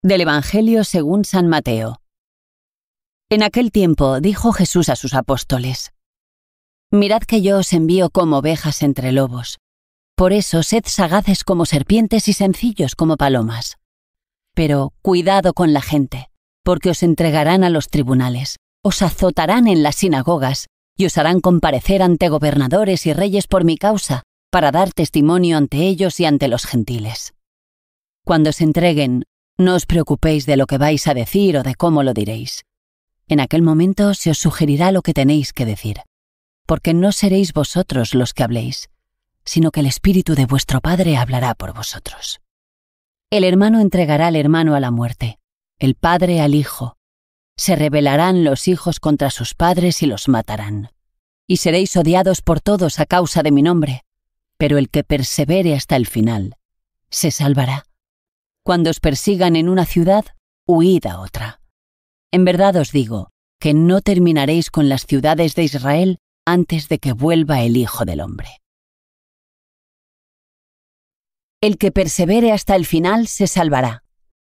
Del Evangelio según San Mateo. En aquel tiempo dijo Jesús a sus apóstoles, Mirad que yo os envío como ovejas entre lobos. Por eso sed sagaces como serpientes y sencillos como palomas. Pero cuidado con la gente, porque os entregarán a los tribunales, os azotarán en las sinagogas y os harán comparecer ante gobernadores y reyes por mi causa, para dar testimonio ante ellos y ante los gentiles. Cuando se entreguen, no os preocupéis de lo que vais a decir o de cómo lo diréis. En aquel momento se os sugerirá lo que tenéis que decir, porque no seréis vosotros los que habléis, sino que el Espíritu de vuestro Padre hablará por vosotros. El hermano entregará al hermano a la muerte, el padre al hijo. Se rebelarán los hijos contra sus padres y los matarán. Y seréis odiados por todos a causa de mi nombre, pero el que persevere hasta el final se salvará. Cuando os persigan en una ciudad, huid a otra. En verdad os digo que no terminaréis con las ciudades de Israel antes de que vuelva el Hijo del Hombre. El que persevere hasta el final se salvará.